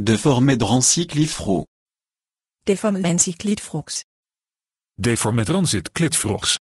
De formedrancyclifro. De formedrancyclifrox. De formedrancyclifrox.